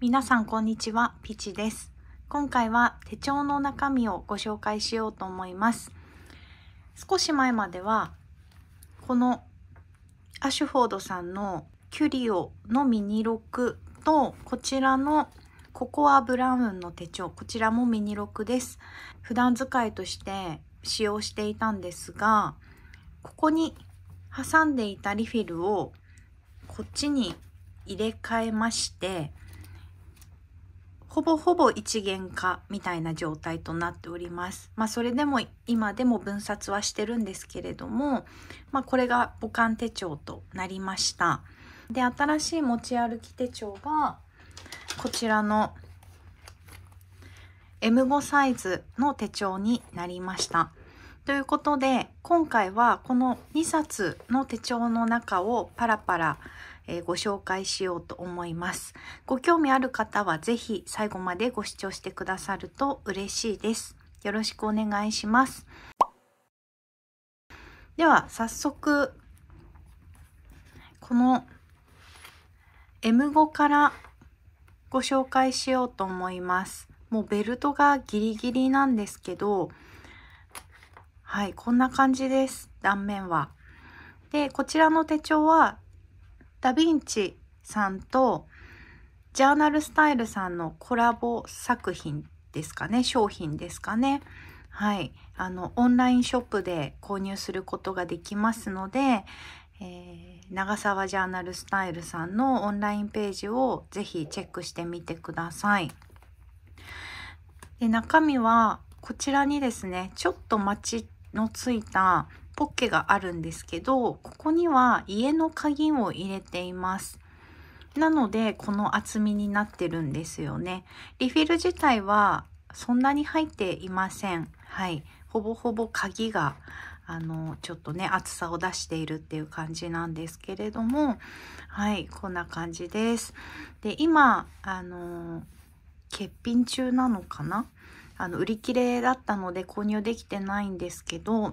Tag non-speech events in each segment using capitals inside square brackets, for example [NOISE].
皆さんこんにちは、ピチです。今回は手帳の中身をご紹介しようと思います。少し前までは、このアシュフォードさんのキュリオのミニロクと、こちらのココアブラウンの手帳、こちらもミニロクです。普段使いとして使用していたんですが、ここに挟んでいたリフィルをこっちに入れ替えまして、ほぼほぼ一元化みたいな状態となっております。まあそれでも今でも分冊はしてるんですけれども、まあこれが母管手帳となりました。で、新しい持ち歩き手帳がこちらの M5 サイズの手帳になりました。ということで今回はこの2冊の手帳の中をパラパラえー、ご紹介しようと思います。ご興味ある方はぜひ最後までご視聴してくださると嬉しいです。よろしくお願いします。では早速、この M5 からご紹介しようと思います。もうベルトがギリギリなんですけど、はい、こんな感じです。断面は。で、こちらの手帳はダ・ヴィンチさんとジャーナルスタイルさんのコラボ作品ですかね商品ですかねはいあのオンラインショップで購入することができますので、えー、長澤ジャーナルスタイルさんのオンラインページをぜひチェックしてみてくださいで中身はこちらにですねちょっと待ちのついたポッケがあるんですけど、ここには家の鍵を入れています。なので、この厚みになってるんですよね。リフィル自体はそんなに入っていません。はい。ほぼほぼ鍵が、あの、ちょっとね、厚さを出しているっていう感じなんですけれども、はい、こんな感じです。で、今、あの、欠品中なのかなあの、売り切れだったので購入できてないんですけど、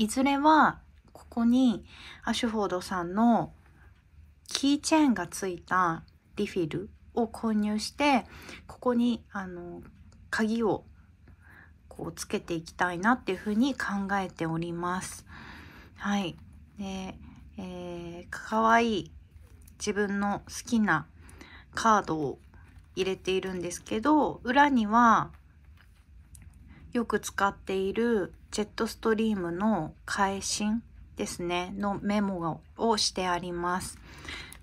いずれはここにアシュフォードさんのキーチェーンがついたリフィルを購入してここにあの鍵をこうつけていきたいなっていうふうに考えております。はい。で、えー、かわいい自分の好きなカードを入れているんですけど裏にはよく使っているジェットストリームの返信ですねのメモをしてあります。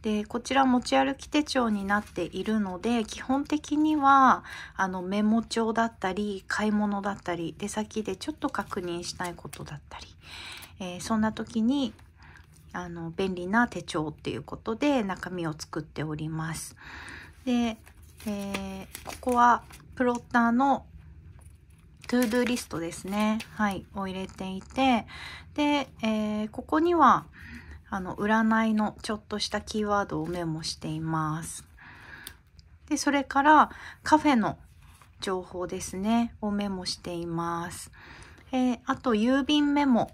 でこちら持ち歩き手帳になっているので基本的にはあのメモ帳だったり買い物だったり出先でちょっと確認したいことだったり、えー、そんな時にあの便利な手帳っていうことで中身を作っております。で、えー、ここはプロッターのトゥードゥリストですね。はい、を入れていて、で、えー、ここには、あの、占いのちょっとしたキーワードをメモしています。で、それからカフェの情報ですね、をメモしています。えー、あと、郵便メモ。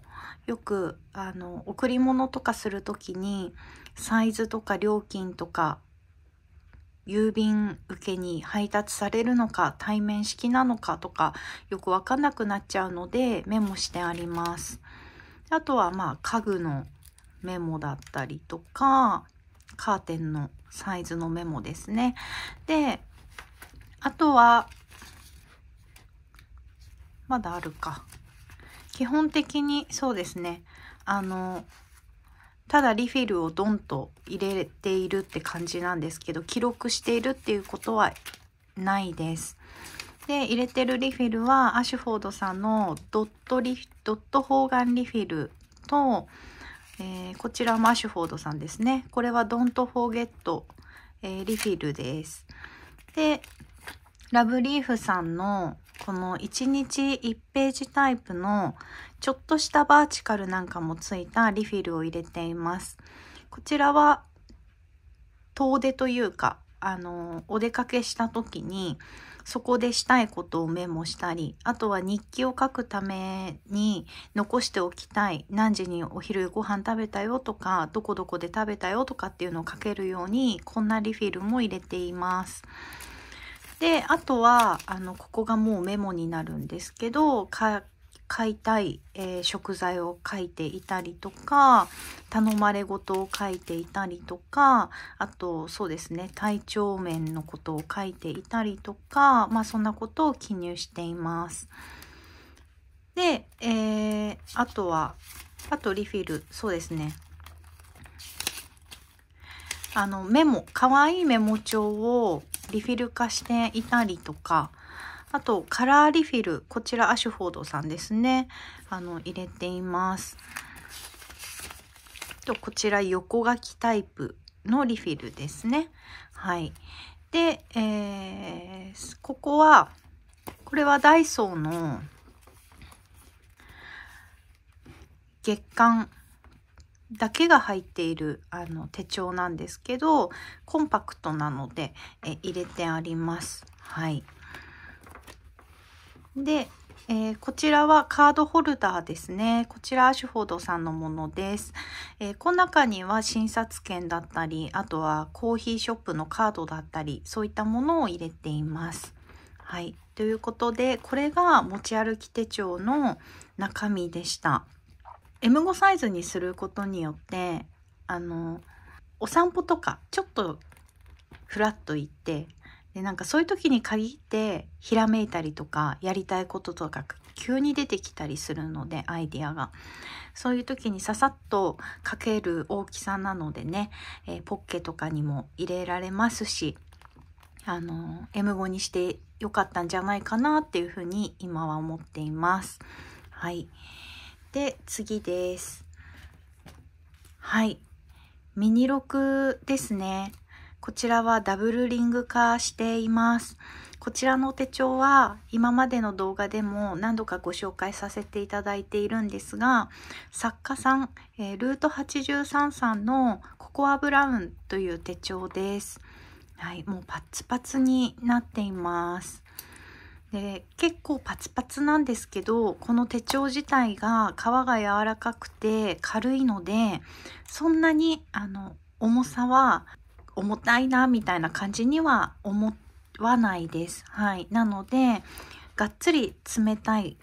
よく、あの、贈り物とかするときに、サイズとか料金とか郵便受けに配達されるのか対面式なのかとかよく分かんなくなっちゃうのでメモしてあります。あとはまあ家具のメモだったりとかカーテンのサイズのメモですね。であとはまだあるか。基本的にそうですねあのただリフィルをドンと入れているって感じなんですけど記録しているっていうことはないです。で入れてるリフィルはアシュフォードさんのドットリドット方眼リフィルと、えー、こちらもアシュフォードさんですねこれはドントフォーゲット、えリフィルです。でラブリーフさんのこの1日1ページタイプのちょっとしたバーチカルなんかもついたリフィルを入れています。こちらは遠出というか、あの、お出かけした時にそこでしたいことをメモしたり、あとは日記を書くために残しておきたい、何時にお昼ご飯食べたよとか、どこどこで食べたよとかっていうのを書けるように、こんなリフィルも入れています。であとはあのここがもうメモになるんですけど買いたい、えー、食材を書いていたりとか頼まれ事を書いていたりとかあとそうですね体調面のことを書いていたりとかまあそんなことを記入しています。で、えー、あとはあとリフィルそうですねあのメモ可愛いいメモ帳をリフィル化していたりとかあとカラーリフィルこちらアシュフォードさんですねあの入れていますとこちら横書きタイプのリフィルですねはいで、えー、ここはこれはダイソーの月間だけが入っているあの手帳なんですけどコンパクトなのでえ入れてあります。はい、で、えー、こちらはカードホルダーですね。こちらアシュフォードさんのものです。えー、この中には診察券だったり、あとはコーヒーショップのカードだったり、そういったものを入れています。はい。ということで、これが持ち歩き手帳の中身でした。M5 サイズにすることによってあのお散歩とかちょっとフラッと行ってでなんかそういう時に限ってひらめいたりとかやりたいこととか急に出てきたりするのでアイディアがそういう時にささっとかける大きさなのでね、えー、ポッケとかにも入れられますしあの M5 にしてよかったんじゃないかなっていうふうに今は思っています。はいで次ですはいミニ6ですねこちらはダブルリング化していますこちらの手帳は今までの動画でも何度かご紹介させていただいているんですが作家さん、えー、ルート83さんのココアブラウンという手帳です。はい、もうパツパツになっています。で結構パツパツなんですけどこの手帳自体が皮が柔らかくて軽いのでそんなにあの重さは重たいなみたいな感じには思わないです。はい、なのでがっつり冷たい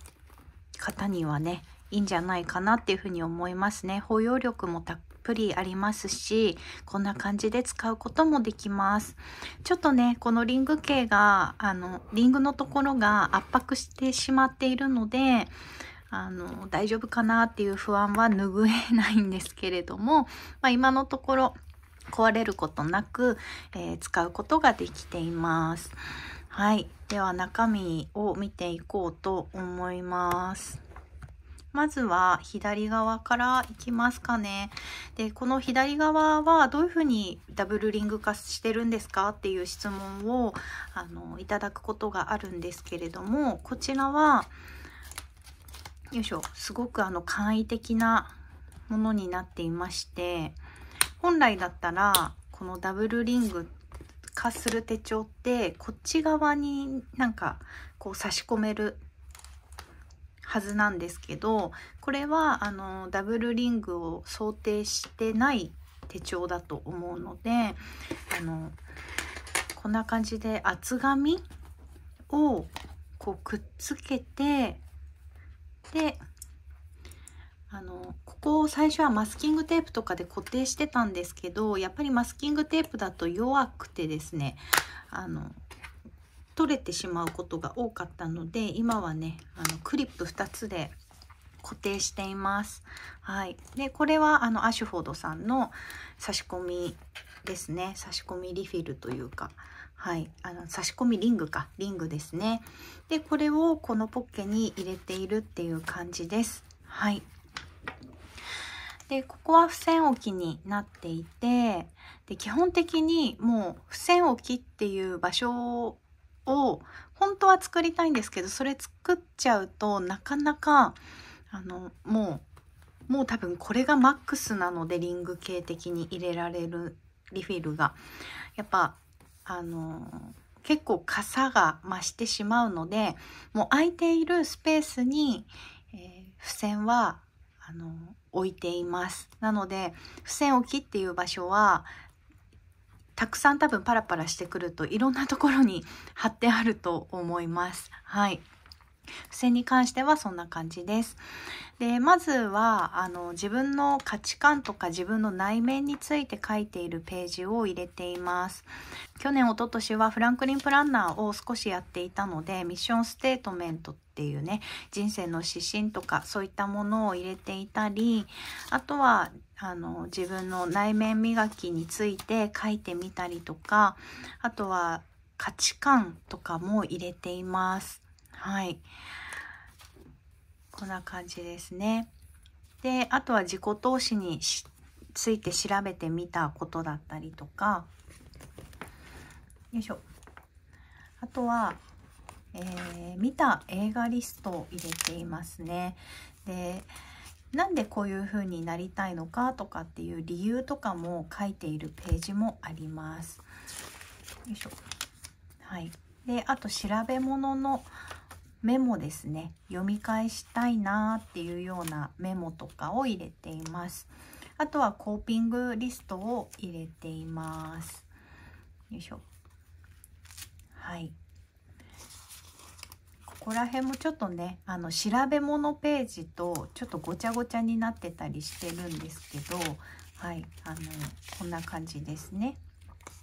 方にはねいいんじゃないかなっていうふうに思いますね。包容力もプリありますしこんな感じで使うこともできますちょっとねこのリング径があのリングのところが圧迫してしまっているのであの大丈夫かなっていう不安は拭えないんですけれども、まあ、今のところ壊れることなく、えー、使うことができています。はい。では中身を見ていこうと思います。まずは左側からいきますかね。で、この左側はどういうふうにダブルリング化してるんですかっていう質問をあのいただくことがあるんですけれども、こちらは、よいしょ、すごくあの簡易的なものになっていまして、本来だったら、このダブルリング化する手帳って、こっち側になんかこう差し込めるはずなんですけどこれはあのダブルリングを想定してない手帳だと思うのであのこんな感じで厚紙をこうくっつけてであのここを最初はマスキングテープとかで固定してたんですけどやっぱりマスキングテープだと弱くてですねあの取れてしまうことが多かったので今はねあのクリップ2つで固定しています。はい、でこれはあのアシュフォードさんの差し込みですね差し込みリフィルというか、はい、あの差し込みリングかリングですね。でこれをこのポッケに入れているっていう感じです。はい、でここは付箋置きになっていてで基本的にもう付箋置きっていう場所を本当は作りたいんですけどそれ作っちゃうとなかなかあのもうもう多分これがマックスなのでリング系的に入れられるリフィルがやっぱあの結構かさが増してしまうのでもう空いているスペースに、えー、付箋はあの置いていますなので付箋置きっていう場所はたくさん多分パラパラしてくるといろんなところに貼ってあると思います。はい付箋に関してはそんな感じです。でまずはあの自分の価値観とか自分の内面について書いているページを入れています。去年おととしはフランクリン・プランナーを少しやっていたのでミッションステートメントっていうね人生の指針とかそういったものを入れていたりあとはあの自分の内面磨きについて書いてみたりとかあとは価値観とかも入れていますはいこんな感じですねであとは自己投資について調べてみたことだったりとかよいしょあとは、えー、見た映画リストを入れていますねでなんでこういう風になりたいのかとかっていう理由とかも書いているページもあります。よいしょ。はい。で、あと調べ物のメモですね。読み返したいなっていうようなメモとかを入れています。あとはコーピングリストを入れています。よいしょ。はい。ここら辺もちょっとねあの調べ物ページとちょっとごちゃごちゃになってたりしてるんですけどはいあのこんな感じですね。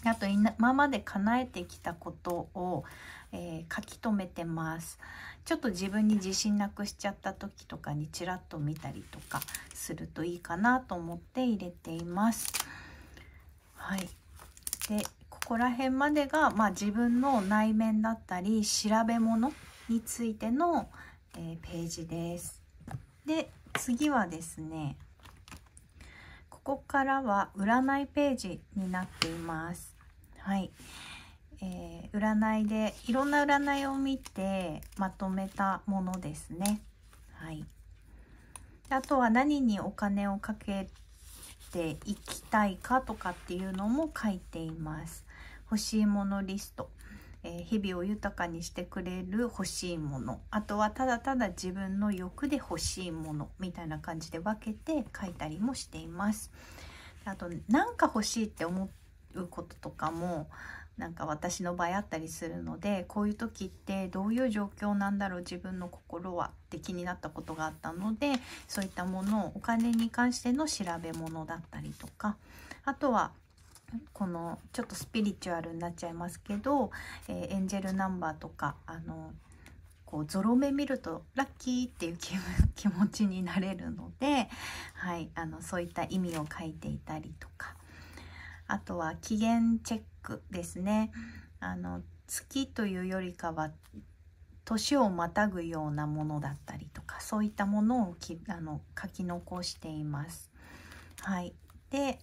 あと今まで叶えてきたことを、えー、書き留めてますちょっと自分に自信なくしちゃった時とかにちらっと見たりとかするといいかなと思って入れています。はい、でここら辺までが、まあ、自分の内面だったり調べ物についての、えー、ページです。で次はですねここからは占いページになっています。はい、えー、占いでいろんな占いを見てまとめたものですね。はい、あとは何にお金をかけていきたいかとかっていうのも書いています。欲しいものリストえ日々を豊かにしてくれる欲しいものあとはただただ自分の欲で欲しいものみたいな感じで分けて書いたりもしています。あとなんか欲しいって思うこととかもなんか私の場合あったりするのでこういう時ってどういう状況なんだろう自分の心はって気になったことがあったのでそういったものをお金に関しての調べ物だったりとかあとはこのちょっとスピリチュアルになっちゃいますけど、えー、エンジェルナンバーとかあのこうゾロ目見るとラッキーっていう気持ちになれるので、はい、あのそういった意味を書いていたりとかあとは期限チェックですねあの月というよりかは年をまたぐようなものだったりとかそういったものをきあの書き残しています。はい、で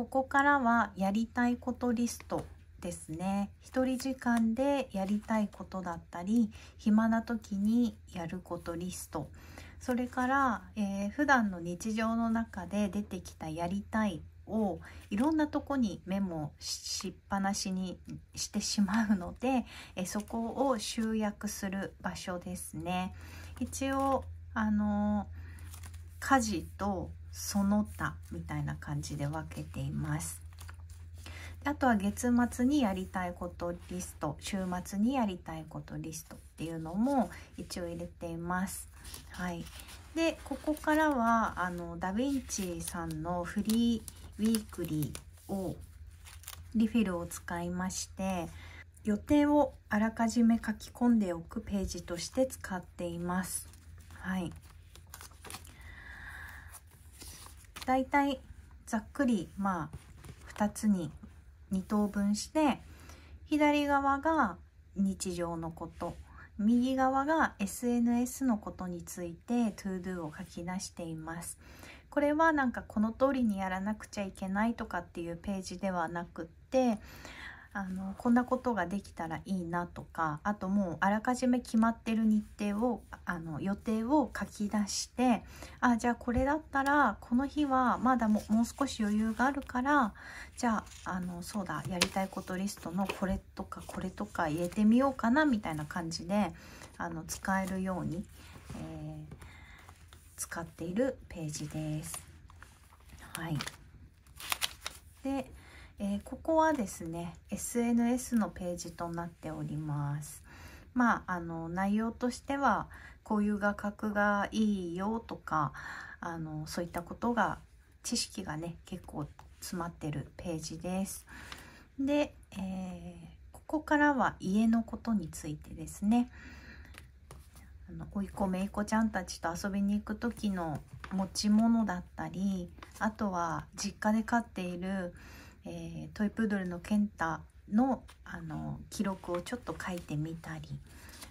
ここからはやりたいことリストですね1人時間でやりたいことだったり暇な時にやることリストそれから、えー、普段の日常の中で出てきたやりたいをいろんなとこにメモしっぱなしにしてしまうのでえそこを集約する場所ですね一応あの家事とその他みたいな感じで分けています。あとは月末にやりたいことリスト、週末にやりたいことリストっていうのも一応入れています。はい。で、ここからは、あの、ダヴィンチさんのフリーウィークリーを、リフィルを使いまして、予定をあらかじめ書き込んでおくページとして使っています。はい。だいたいざっくりまあ2つに2等分して左側が日常のこと右側が SNS のことについて ToDo を書き出しています。これはなんかこの通りにやらなくちゃいけないとかっていうページではなくってあのこんなことができたらいいなとかあともうあらかじめ決まってる日程をあの予定を書き出してあじゃあこれだったらこの日はまだももう少し余裕があるからじゃああのそうだやりたいことリストのこれとかこれとか入れてみようかなみたいな感じであの使えるように、えー、使っているページです。はい、でえー、ここはですね SNS のページとなっておりますまああの内容としてはこういう画角がいいよとかあのそういったことが知識がね結構詰まってるページですで、えー、ここからは家のことについてですねあのおいこめいこちゃんたちと遊びに行く時の持ち物だったりあとは実家で飼っているえー、トイプードルのケンタのあの記録をちょっと書いてみたり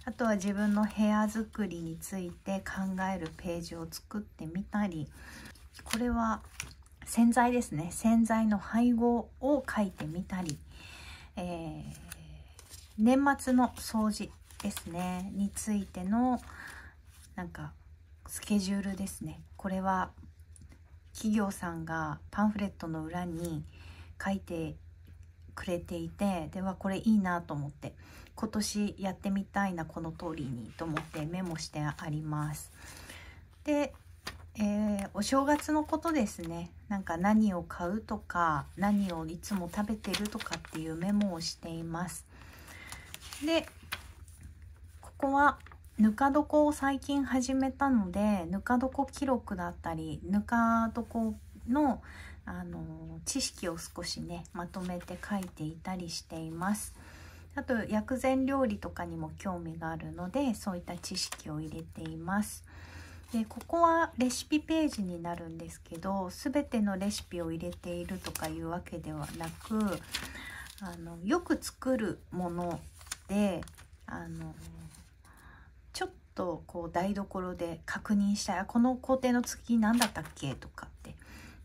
あとは自分の部屋作りについて考えるページを作ってみたりこれは洗剤ですね洗剤の配合を書いてみたり、えー、年末の掃除ですねについてのなんかスケジュールですねこれは企業さんがパンフレットの裏に書いてくれていてではこれいいなと思って今年やってみたいなこの通りにと思ってメモしてあります。で、えー、お正月のことですねなんか何を買うとか何をいつも食べてるとかっていうメモをしています。でここはぬか床を最近始めたのでぬか床記録だったりぬか床のあの知識を少しねまとめて書いていたりしています。あと薬膳料理とかにも興味があるのでそういった知識を入れています。でここはレシピページになるんですけど全てのレシピを入れているとかいうわけではなくあのよく作るものであのちょっとこう台所で確認したいこの工程の次何だったっけとか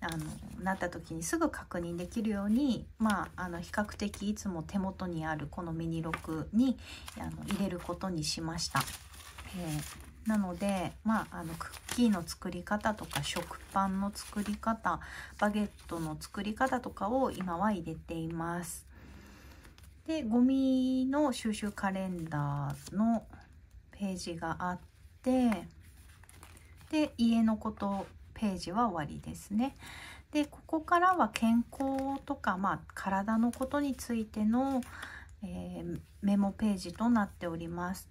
あのなった時にすぐ確認できるように、まあ、あの比較的いつも手元にあるこのミニロクにあの入れることにしました。えー、なので、まあ、あのクッキーの作り方とか食パンの作り方バゲットの作り方とかを今は入れています。でゴミの収集カレンダーのページがあってで家のことページは終わりですね。でここからは健康とか、まあ、体のことについての、えー、メモページとなっております。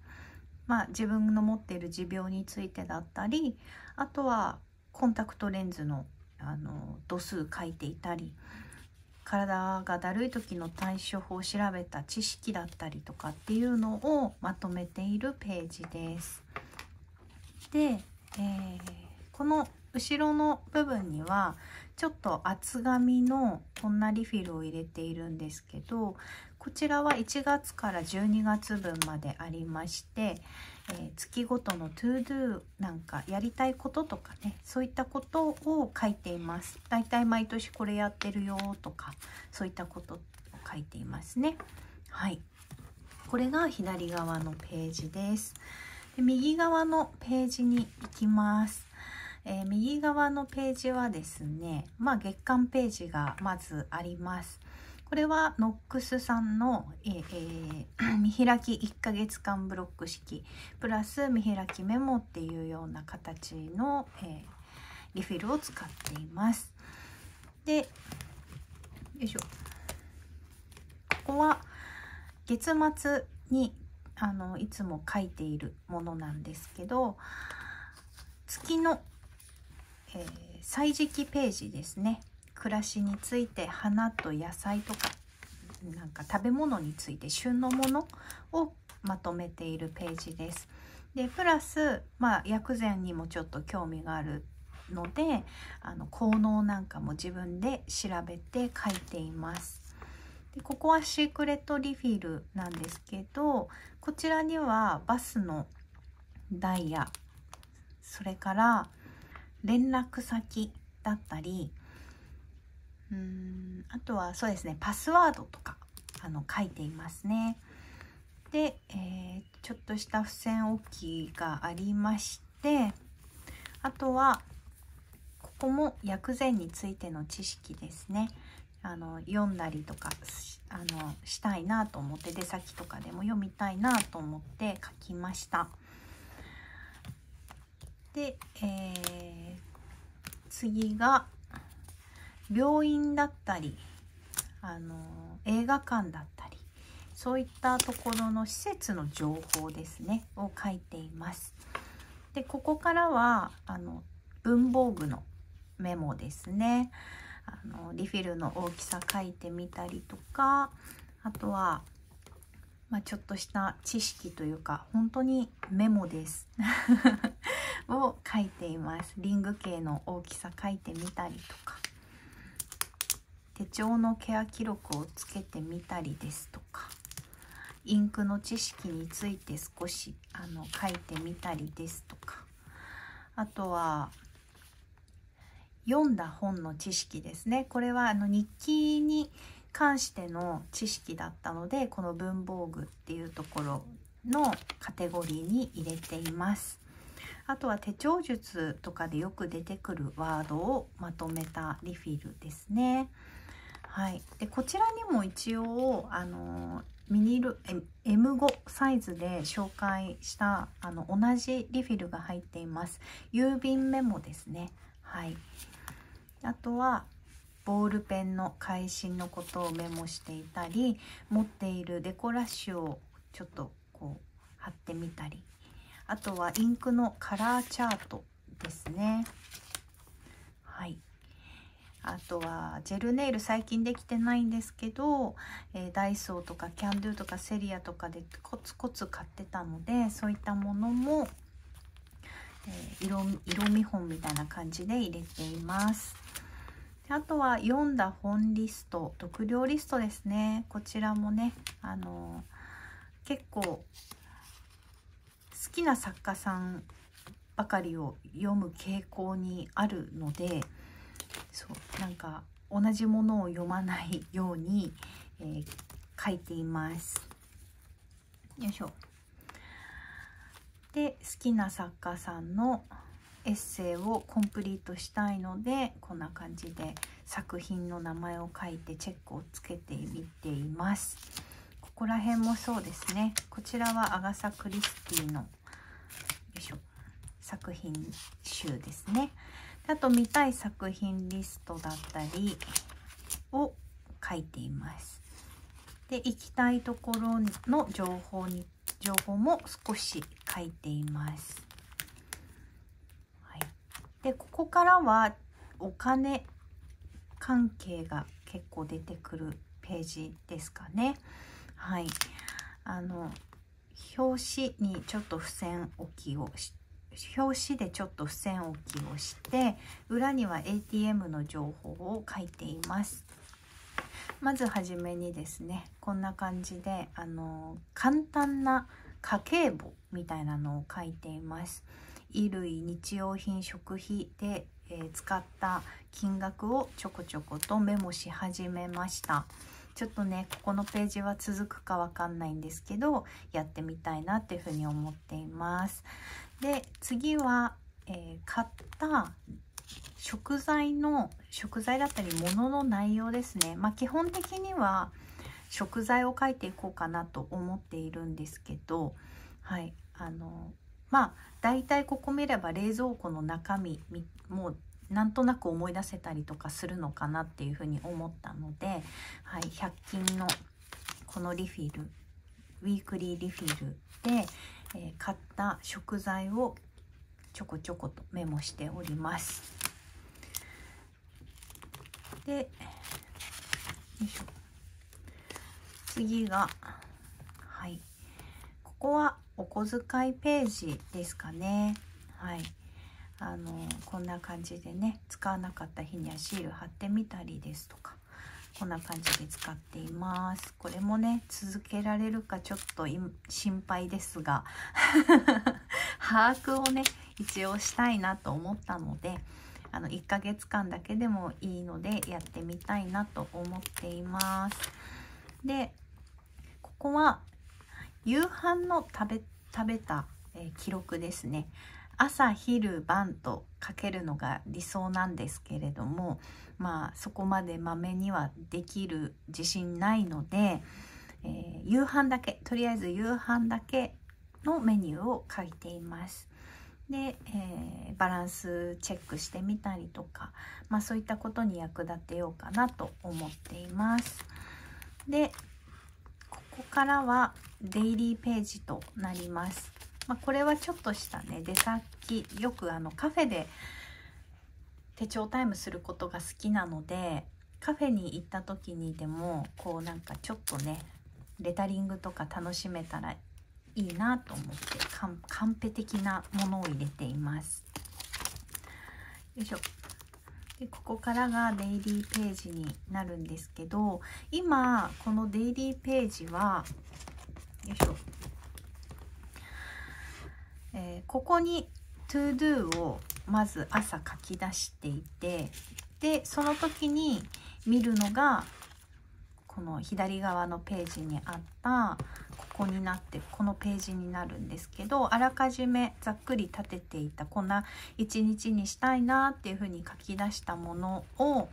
まあ、自分の持っている持病についてだったりあとはコンタクトレンズのあの度数書いていたり体がだるい時の対処法を調べた知識だったりとかっていうのをまとめているページです。で、えー、この後ろの部分にはちょっと厚紙のこんなリフィルを入れているんですけどこちらは1月から12月分までありまして、えー、月ごとのトゥードゥなんかやりたいこととかねそういったことを書いていますだいたい毎年これやってるよとかそういったことを書いていますねはいこれが左側のページですで右側のページに行きますえー、右側のページはですね、まあ、月間ページがまずあります。これはノックスさんの、えー、[COUGHS] 見開き1ヶ月間ブロック式プラス見開きメモっていうような形の、えー、リフィルを使っています。で、よいしょ。ここは月末にあのいつも書いているものなんですけど月のえー、歳時記ページですね暮らしについて花と野菜とかなんか食べ物について旬のものをまとめているページです。でプラス、まあ、薬膳にもちょっと興味があるのであの効能なんかも自分で調べて書いています。でここはシークレットリフィルなんですけどこちらにはバスのダイヤそれから連絡先だったりうーんあとはそうですねパスワードとかあの書いていますね。で、えー、ちょっとした付箋置きがありましてあとはここも薬膳についての知識ですね。あの読んだりとかあのしたいなと思って出先とかでも読みたいなと思って書きました。で、えー、次が病院だったり、あの映画館だったりそういったところの施設の情報ですねを書いています。でここからはあの文房具のメモですねあのリフィルの大きさ書いてみたりとかあとはまあ、ちょっとした知識というか本当にメモです [LAUGHS] を書いていますリング系の大きさ書いてみたりとか手帳のケア記録をつけてみたりですとかインクの知識について少しあの書いてみたりですとかあとは読んだ本の知識ですねこれはあの日記に関しての知識だったのでこの文房具っていうところのカテゴリーに入れています。あとは手帳術とかでよく出てくるワードをまとめたリフィルですね。はい、でこちらにも一応あのミニル M5 サイズで紹介したあの同じリフィルが入っています。郵便メモですね。はい。あとはボールペンの会心のことをメモしていたり持っているデコラッシュをちょっとこう貼ってみたりあとはインクのカラーチャートですねはいあとはジェルネイル最近できてないんですけど、えー、ダイソーとかキャンドゥとかセリアとかでコツコツ買ってたのでそういったものも、えー、色色見本みたいな感じで入れています。であとは読んだ本リスト読料リストですねこちらもねあのー、結構好きな作家さんばかりを読む傾向にあるのでそうなんか同じものを読まないように、えー、書いています。よいしょ。で好きな作家さんのエッセイをコンプリートしたいのでこんな感じで作品の名前を書いてチェックをつけてみています。ここら辺もそうですね。こちらはアガサ・クリスティのよいしょ作品集ですね。であと見たい作品リストだったりを書いています。で行きたいところの情報に情報も少し書いています。でここからはお金関係が結構出てくるページですかね。はい、あの表紙にちょっと付箋置きを表紙でちょっと付箋置きをして裏には ATM の情報を書いています。まずはじめにですねこんな感じであの簡単な家計簿みたいなのを書いています。衣類日用品食費で、えー、使った金額をちょこちょことメモし始めましたちょっとねここのページは続くかわかんないんですけどやってみたいなっていうふうに思っていますで次は、えー、買った食材の食材だったり物の内容ですねまあ、基本的には食材を書いていこうかなと思っているんですけどはいあのまあ大体ここ見れば冷蔵庫の中身もうなんとなく思い出せたりとかするのかなっていうふうに思ったので、はい、100均のこのリフィルウィークリーリフィルで、えー、買った食材をちょこちょことメモしております。でよいしょ次がはいここはお小遣いページですかね。はい。あの、こんな感じでね、使わなかった日にはシール貼ってみたりですとか、こんな感じで使っています。これもね、続けられるかちょっと心配ですが、[LAUGHS] 把握をね、一応したいなと思ったので、あの、1ヶ月間だけでもいいので、やってみたいなと思っています。で、ここは、夕飯の食べ食べた、え記録ですね朝昼晩とかけるのが理想なんですけれどもまあそこまでまめにはできる自信ないので、えー、夕飯だけとりあえず夕飯だけのメニューを書いています。で、えー、バランスチェックしてみたりとか、まあ、そういったことに役立てようかなと思っています。でこからはデイリーページとなります。まあ、これはちょっとしたね出先よくあのカフェで手帳タイムすることが好きなのでカフェに行った時にでもこうなんかちょっとねレタリングとか楽しめたらいいなと思ってカンペ的なものを入れています。よいしょでここからがデイリーページになるんですけど今このデイリーページはよいしょ、えー、ここに todo をまず朝書き出していてでその時に見るのがこの左側のページにあったこになってこのページになるんですけどあらかじめざっくり立てていたこんな一日にしたいなっていうふうに書き出したものを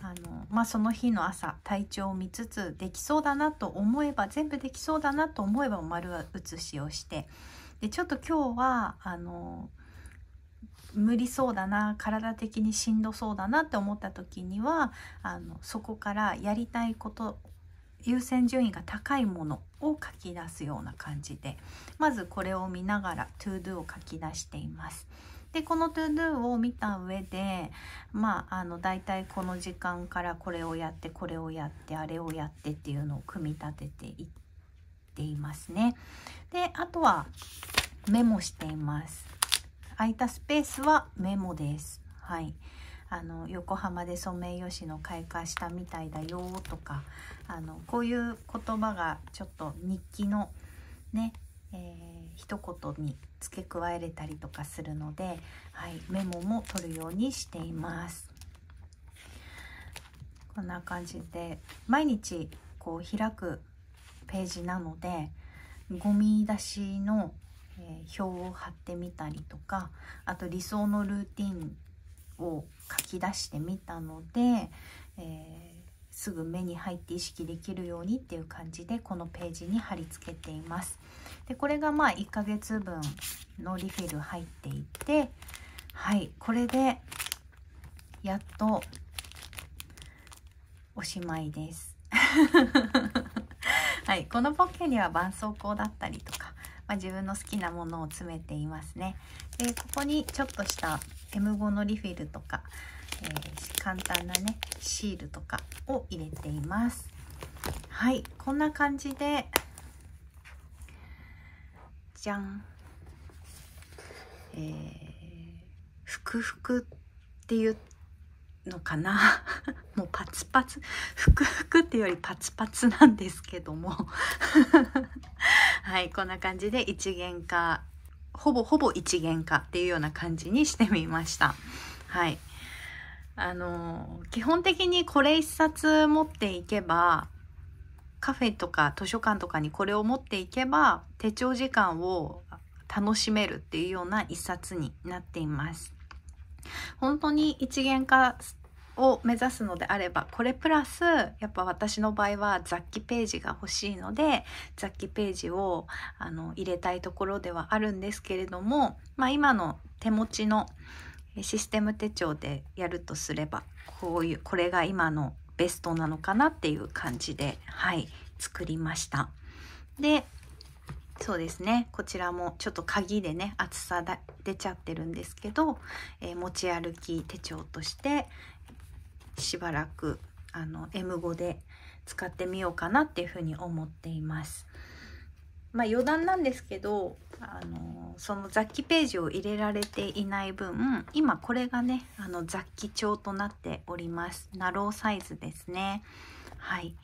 あの、まあ、その日の朝体調を見つつできそうだなと思えば全部できそうだなと思えば丸写しをしてでちょっと今日はあの無理そうだな体的にしんどそうだなって思った時にはあのそこからやりたいこと優先順位が高いものを書き出すような感じでまずこれを見ながら todo を書き出しています。でこの todo を見た上でまああの大体この時間からこれをやってこれをやってあれをやってっていうのを組み立てていっていますね。であとはメモしています。空いたスペースはメモです。はい。あの横浜でソメイヨシノ開花したみたいだよとかあのこういう言葉がちょっと日記のね、えー、一言に付け加えれたりとかするので、はい、メモも取るようにしています。こんな感じで毎日こう開くページなのでゴミ出しの表を貼ってみたりとかあと理想のルーティンを書き出してみたので、えー、すぐ目に入って意識できるようにっていう感じでこのページに貼り付けています。でこれがまあ1ヶ月分のリフィル入っていてはいこれでやっとおしまいです。[LAUGHS] はい、このポッケには絆創膏だったりとか、まあ、自分の好きなものを詰めていますね。でここにちょっとした M5 のリフィルとか、えー、簡単なねシールとかを入れていますはいこんな感じでじゃんえー、ふくふくっていうのかな [LAUGHS] もうパツパツふくふくっていうよりパツパツなんですけども [LAUGHS] はいこんな感じで一元化ほぼほぼ一元化っていうような感じにしてみました。はい。あの、基本的にこれ一冊持っていけば、カフェとか図書館とかにこれを持っていけば、手帳時間を楽しめるっていうような一冊になっています。本当に一元化を目指すのであればこれプラスやっぱ私の場合は雑記ページが欲しいので雑記ページをあの入れたいところではあるんですけれども、まあ、今の手持ちのシステム手帳でやるとすればこういうこれが今のベストなのかなっていう感じではい作りました。でそうですねこちらもちょっと鍵でね厚さだ出ちゃってるんですけど、えー、持ち歩き手帳として、しばらくあの M5 で使ってみようかなっていうふうに思っています。まあ余談なんですけど、あのその雑記ページを入れられていない分、今これがね、あの雑記帳となっております。ナローサイズですね。はい。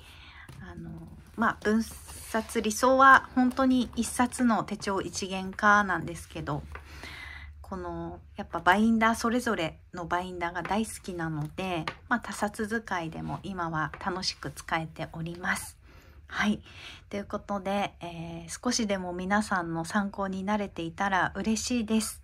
あのまあ分冊理想は本当に1冊の手帳一元化なんですけど、このやっぱバインダーそれぞれのバインダーが大好きなので、まあ、他殺使いでも今は楽しく使えております。はい。ということで、えー、少しでも皆さんの参考になれていたら嬉しいです。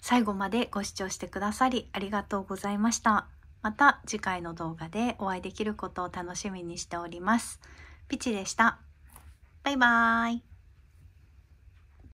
最後までご視聴してくださりありがとうございました。また次回の動画でお会いできることを楽しみにしております。ピチでした。バイバーイ。